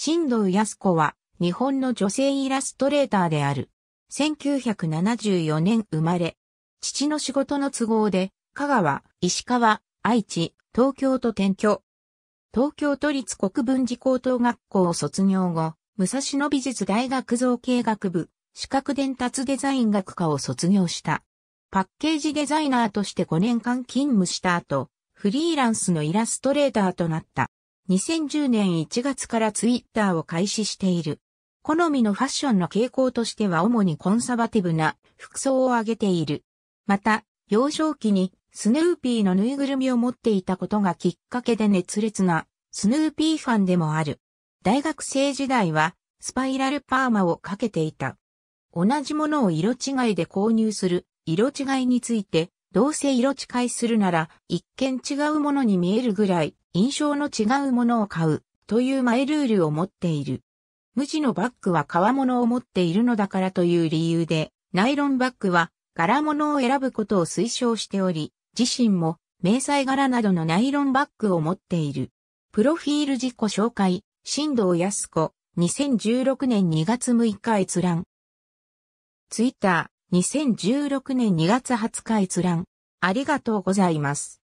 新藤康子は日本の女性イラストレーターである。1974年生まれ。父の仕事の都合で、香川、石川、愛知、東京と転居。東京都立国分寺高等学校を卒業後、武蔵野美術大学造形学部、視覚伝達デザイン学科を卒業した。パッケージデザイナーとして5年間勤務した後、フリーランスのイラストレーターとなった。2010年1月からツイッターを開始している。好みのファッションの傾向としては主にコンサバティブな服装を挙げている。また、幼少期にスヌーピーのぬいぐるみを持っていたことがきっかけで熱烈なスヌーピーファンでもある。大学生時代はスパイラルパーマをかけていた。同じものを色違いで購入する色違いについてどうせ色違いするなら、一見違うものに見えるぐらい、印象の違うものを買う、というマイルールを持っている。無地のバッグは革物を持っているのだからという理由で、ナイロンバッグは柄物を選ぶことを推奨しており、自身も迷彩柄などのナイロンバッグを持っている。プロフィール自己紹介、新藤康子、2016年2月6日閲覧。ツイッター、2016年2月20日閲覧。ありがとうございます。